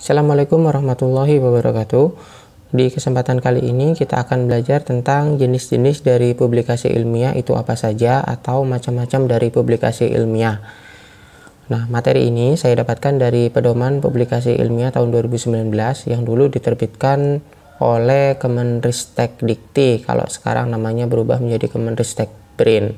Assalamualaikum warahmatullahi wabarakatuh. Di kesempatan kali ini kita akan belajar tentang jenis-jenis dari publikasi ilmiah itu apa saja atau macam-macam dari publikasi ilmiah. Nah, materi ini saya dapatkan dari pedoman publikasi ilmiah tahun 2019 yang dulu diterbitkan oleh Kemenristek Dikti, kalau sekarang namanya berubah menjadi Kemenristek Brin.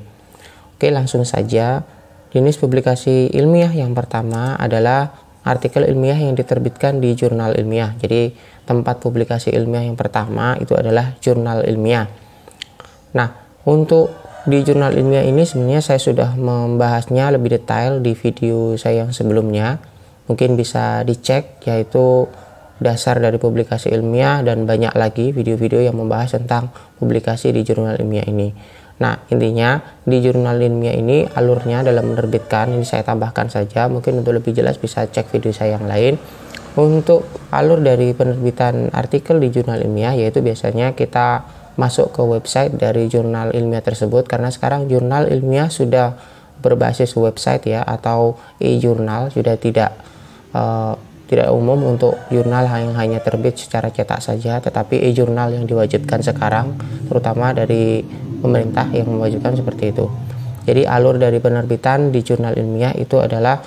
Oke, langsung saja. Jenis publikasi ilmiah yang pertama adalah artikel ilmiah yang diterbitkan di jurnal ilmiah. Jadi tempat publikasi ilmiah yang pertama itu adalah jurnal ilmiah. Nah, untuk di jurnal ilmiah ini sebenarnya saya sudah membahasnya lebih detail di video saya yang sebelumnya. Mungkin bisa dicek yaitu dasar dari publikasi ilmiah dan banyak lagi video-video yang membahas tentang publikasi di jurnal ilmiah ini. Nah, intinya di jurnal ilmiah ini alurnya dalam menerbitkan, ini saya tambahkan saja, mungkin untuk lebih jelas bisa cek video saya yang lain. Untuk alur dari penerbitan artikel di jurnal ilmiah yaitu biasanya kita masuk ke website dari jurnal ilmiah tersebut karena sekarang jurnal ilmiah sudah berbasis website ya atau e-jurnal sudah tidak uh, tidak umum untuk jurnal yang hanya terbit secara cetak saja, tetapi e-jurnal yang diwajibkan sekarang, terutama dari pemerintah yang mewajibkan seperti itu. Jadi alur dari penerbitan di jurnal ilmiah itu adalah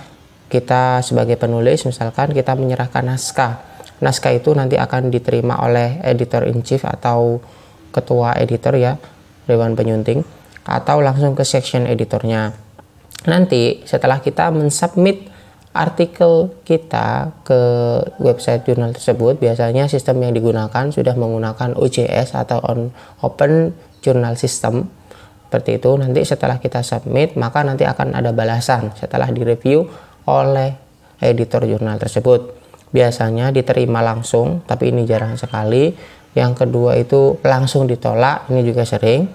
kita sebagai penulis misalkan kita menyerahkan naskah. Naskah itu nanti akan diterima oleh editor in chief atau ketua editor ya, dewan penyunting atau langsung ke section editornya. Nanti setelah kita mensubmit artikel kita ke website jurnal tersebut biasanya sistem yang digunakan sudah menggunakan OJS atau on Open jurnal sistem seperti itu nanti setelah kita submit maka nanti akan ada balasan setelah direview oleh editor jurnal tersebut biasanya diterima langsung tapi ini jarang sekali yang kedua itu langsung ditolak ini juga sering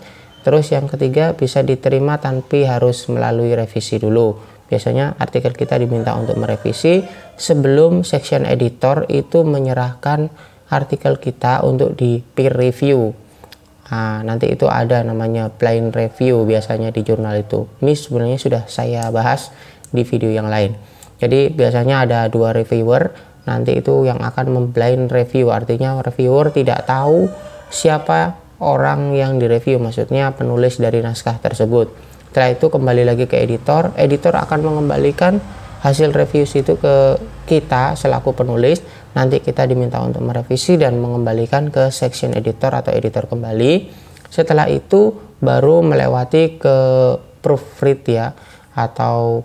terus yang ketiga bisa diterima tanpa harus melalui revisi dulu biasanya artikel kita diminta untuk merevisi sebelum section editor itu menyerahkan artikel kita untuk di peer review Nah, nanti itu ada namanya plain review biasanya di jurnal itu. Ini sebenarnya sudah saya bahas di video yang lain. Jadi biasanya ada dua reviewer, nanti itu yang akan memblind review. Artinya reviewer tidak tahu siapa orang yang direview, maksudnya penulis dari naskah tersebut. Setelah itu kembali lagi ke editor, editor akan mengembalikan hasil review itu ke kita selaku penulis nanti kita diminta untuk merevisi dan mengembalikan ke section editor atau editor kembali. Setelah itu baru melewati ke proofread ya atau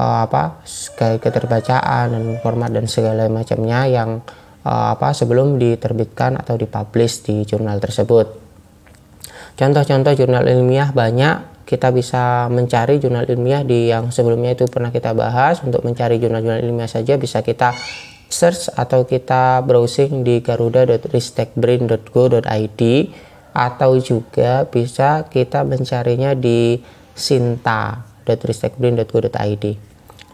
uh, apa kayak keterbacaan dan format dan segala macamnya yang uh, apa sebelum diterbitkan atau dipublish di jurnal tersebut. Contoh-contoh jurnal ilmiah banyak kita bisa mencari jurnal ilmiah di yang sebelumnya itu pernah kita bahas untuk mencari jurnal-jurnal ilmiah saja bisa kita search atau kita browsing di garuda.ristekbrin.go.id atau juga bisa kita mencarinya di sinta.ristekbrin.go.id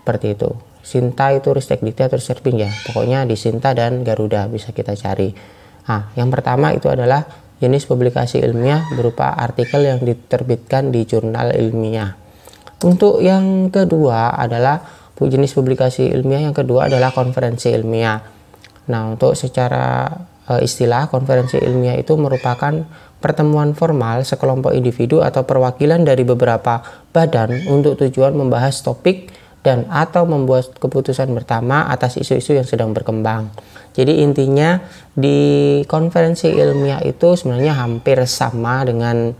seperti itu Sinta itu Ristek Dikti atau Serping ya pokoknya di Sinta dan Garuda bisa kita cari nah yang pertama itu adalah jenis publikasi ilmiah berupa artikel yang diterbitkan di jurnal ilmiah untuk yang kedua adalah jenis publikasi ilmiah yang kedua adalah konferensi ilmiah. Nah, untuk secara eh, istilah konferensi ilmiah itu merupakan pertemuan formal sekelompok individu atau perwakilan dari beberapa badan untuk tujuan membahas topik dan atau membuat keputusan pertama atas isu-isu yang sedang berkembang. Jadi intinya di konferensi ilmiah itu sebenarnya hampir sama dengan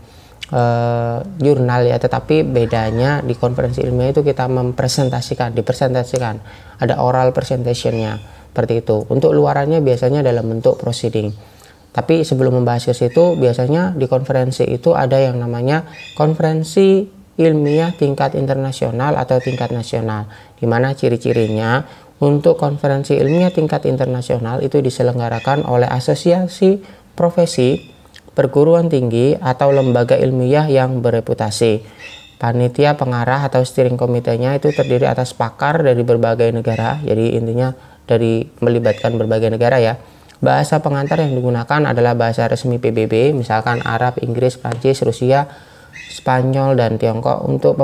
uh, jurnal ya tetapi bedanya di konferensi ilmiah itu kita mempresentasikan dipresentasikan ada oral presentationnya seperti itu untuk luarannya biasanya dalam bentuk proceeding tapi sebelum membahas ke situ biasanya di konferensi itu ada yang namanya konferensi ilmiah tingkat internasional atau tingkat nasional di mana ciri-cirinya untuk konferensi ilmiah tingkat internasional itu diselenggarakan oleh asosiasi profesi perguruan tinggi atau lembaga ilmiah yang bereputasi. Panitia pengarah atau steering komitenya itu terdiri atas pakar dari berbagai negara. Jadi intinya dari melibatkan berbagai negara ya. Bahasa pengantar yang digunakan adalah bahasa resmi PBB, misalkan Arab, Inggris, Prancis, Rusia, Spanyol, dan Tiongkok. Untuk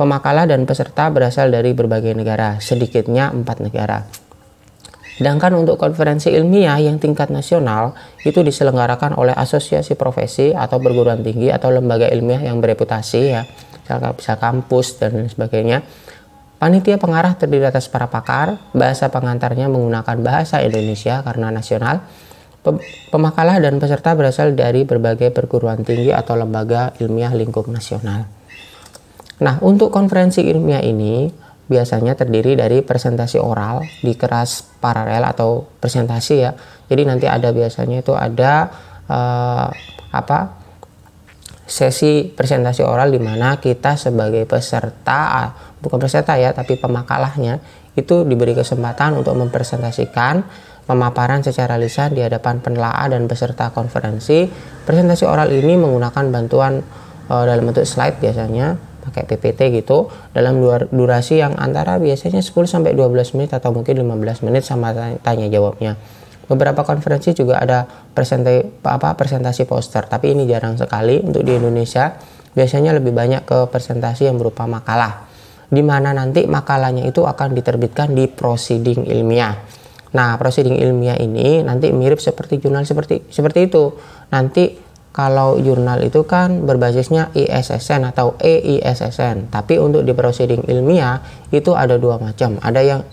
pemakalah dan peserta berasal dari berbagai negara, sedikitnya empat negara. Sedangkan untuk konferensi ilmiah yang tingkat nasional itu diselenggarakan oleh asosiasi profesi atau perguruan tinggi atau lembaga ilmiah yang bereputasi ya, misalkan bisa kampus dan sebagainya. Panitia pengarah terdiri atas para pakar, bahasa pengantarnya menggunakan bahasa Indonesia karena nasional. Pemakalah dan peserta berasal dari berbagai perguruan tinggi atau lembaga ilmiah lingkup nasional. Nah, untuk konferensi ilmiah ini, biasanya terdiri dari presentasi oral di kelas paralel atau presentasi ya. Jadi nanti ada biasanya itu ada uh, apa sesi presentasi oral di mana kita sebagai peserta bukan peserta ya tapi pemakalahnya itu diberi kesempatan untuk mempresentasikan pemaparan secara lisan di hadapan penelaah dan peserta konferensi. Presentasi oral ini menggunakan bantuan uh, dalam bentuk slide biasanya pakai PPT gitu dalam durasi yang antara biasanya 10 sampai 12 menit atau mungkin 15 menit sama tanya jawabnya. Beberapa konferensi juga ada presentasi apa presentasi poster, tapi ini jarang sekali untuk di Indonesia. Biasanya lebih banyak ke presentasi yang berupa makalah. Di mana nanti makalahnya itu akan diterbitkan di proceeding ilmiah. Nah, proceeding ilmiah ini nanti mirip seperti jurnal seperti seperti itu. Nanti kalau jurnal itu kan berbasisnya ISSN atau EISSN. Tapi untuk di proceeding ilmiah itu ada dua macam, ada yang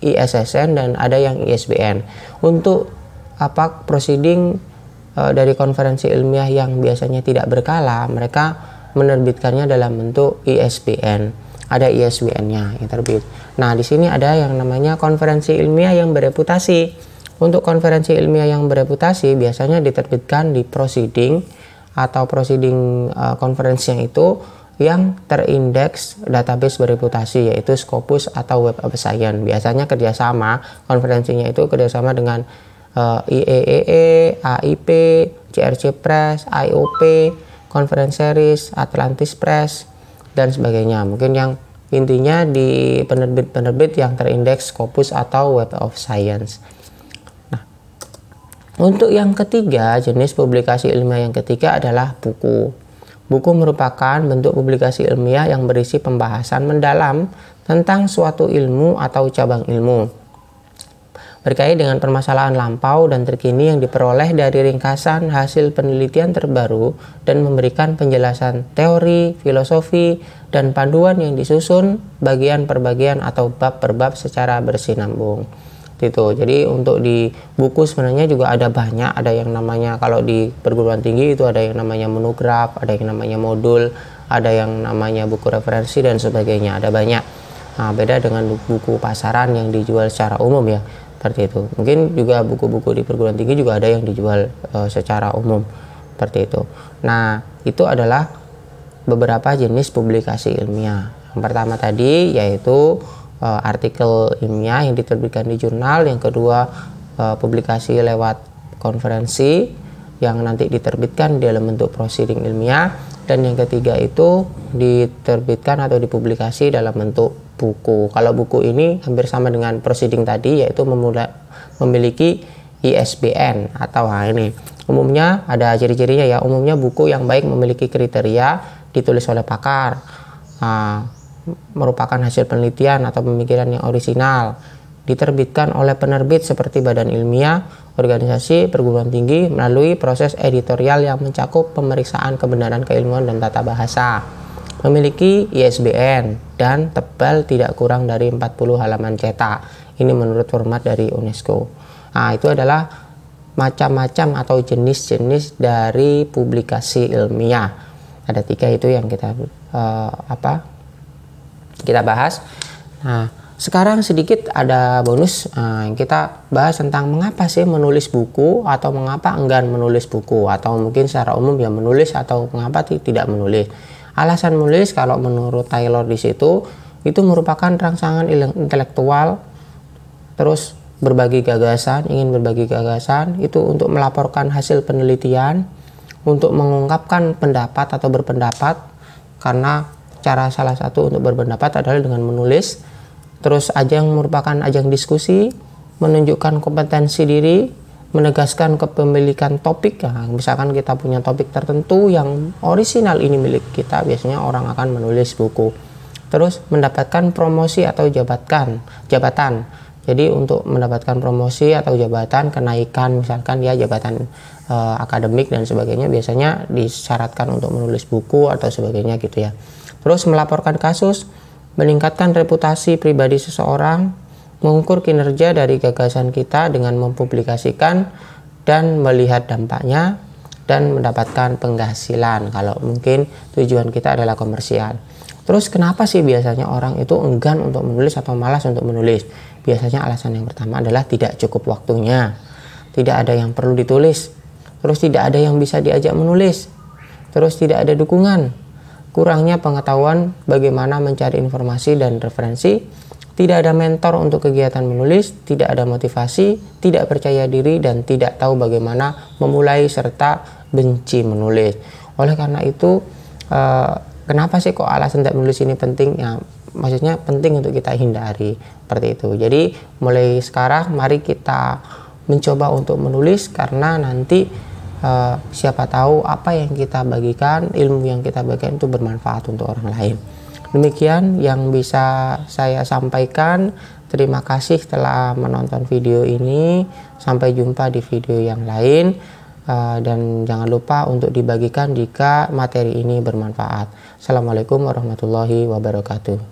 ISSN dan ada yang ISBN. Untuk apa proceeding e, eh, dari konferensi ilmiah yang biasanya tidak berkala, mereka menerbitkannya dalam bentuk ISBN. Ada ISBN-nya yang terbit. Nah, di sini ada yang namanya konferensi ilmiah yang bereputasi untuk konferensi ilmiah yang bereputasi biasanya diterbitkan di proceeding atau proceeding uh, eh, konferensinya itu yang terindeks database bereputasi yaitu Scopus atau Web of Science. Biasanya kerjasama konferensinya itu kerjasama dengan uh, eh, IEEE, AIP, CRC Press, IOP, Conference Series, Atlantis Press, dan sebagainya. Mungkin yang intinya di penerbit-penerbit yang terindeks Scopus atau Web of Science. Untuk yang ketiga, jenis publikasi ilmiah yang ketiga adalah buku. Buku merupakan bentuk publikasi ilmiah yang berisi pembahasan mendalam tentang suatu ilmu atau cabang ilmu berkait dengan permasalahan lampau dan terkini yang diperoleh dari ringkasan hasil penelitian terbaru dan memberikan penjelasan teori, filosofi, dan panduan yang disusun bagian per bagian atau bab per bab secara bersinambung gitu. Jadi untuk di buku sebenarnya juga ada banyak, ada yang namanya kalau di perguruan tinggi itu ada yang namanya monograf, ada yang namanya modul, ada yang namanya buku referensi dan sebagainya, ada banyak. Nah, beda dengan buku pasaran yang dijual secara umum ya, seperti itu. Mungkin juga buku-buku di perguruan tinggi juga ada yang dijual uh, secara umum, seperti itu. Nah, itu adalah beberapa jenis publikasi ilmiah. Yang pertama tadi yaitu uh, artikel ilmiah yang diterbitkan di jurnal, yang kedua uh, publikasi lewat konferensi yang nanti diterbitkan dalam bentuk proceeding ilmiah, dan yang ketiga itu diterbitkan atau dipublikasi dalam bentuk buku. Kalau buku ini hampir sama dengan proceeding tadi, yaitu memula, memiliki ISBN atau nah ini. E. Umumnya ada ciri-cirinya ya. Umumnya buku yang baik memiliki kriteria ditulis oleh pakar. Nah, merupakan hasil penelitian atau pemikiran yang orisinal diterbitkan oleh penerbit seperti badan ilmiah, organisasi, perguruan tinggi melalui proses editorial yang mencakup pemeriksaan kebenaran keilmuan dan tata bahasa. Memiliki ISBN dan tebal tidak kurang dari 40 halaman cetak. Ini menurut format dari UNESCO. Nah, itu adalah macam-macam atau jenis-jenis dari publikasi ilmiah. Ada tiga itu yang kita uh, apa kita bahas. Nah, sekarang sedikit ada bonus nah, kita bahas tentang mengapa sih menulis buku atau mengapa enggan menulis buku atau mungkin secara umum ya menulis atau mengapa tidak menulis alasan menulis kalau menurut Taylor di situ itu merupakan rangsangan intelektual terus berbagi gagasan ingin berbagi gagasan itu untuk melaporkan hasil penelitian untuk mengungkapkan pendapat atau berpendapat karena cara salah satu untuk berpendapat adalah dengan menulis. Terus ajang merupakan ajang diskusi, menunjukkan kompetensi diri, menegaskan kepemilikan topik. Nah, misalkan kita punya topik tertentu yang orisinal ini milik kita, biasanya orang akan menulis buku. Terus mendapatkan promosi atau jabatkan, jabatan. Jadi untuk mendapatkan promosi atau jabatan kenaikan misalkan ya jabatan e, akademik dan sebagainya biasanya disyaratkan untuk menulis buku atau sebagainya gitu ya. Terus melaporkan kasus, meningkatkan reputasi pribadi seseorang, mengukur kinerja dari gagasan kita dengan mempublikasikan dan melihat dampaknya dan mendapatkan penghasilan kalau mungkin tujuan kita adalah komersial. Terus kenapa sih biasanya orang itu enggan untuk menulis atau malas untuk menulis? Biasanya alasan yang pertama adalah tidak cukup waktunya. Tidak ada yang perlu ditulis. Terus tidak ada yang bisa diajak menulis. Terus tidak ada dukungan kurangnya pengetahuan bagaimana mencari informasi dan referensi, tidak ada mentor untuk kegiatan menulis, tidak ada motivasi, tidak percaya diri, dan tidak tahu bagaimana memulai serta benci menulis. Oleh karena itu, eh, kenapa sih kok alasan tidak menulis ini penting? Ya, maksudnya penting untuk kita hindari seperti itu. Jadi mulai sekarang mari kita mencoba untuk menulis karena nanti uh, siapa tahu apa yang kita bagikan ilmu yang kita bagikan itu bermanfaat untuk orang lain demikian yang bisa saya sampaikan terima kasih telah menonton video ini sampai jumpa di video yang lain uh, dan jangan lupa untuk dibagikan jika materi ini bermanfaat. Assalamualaikum warahmatullahi wabarakatuh.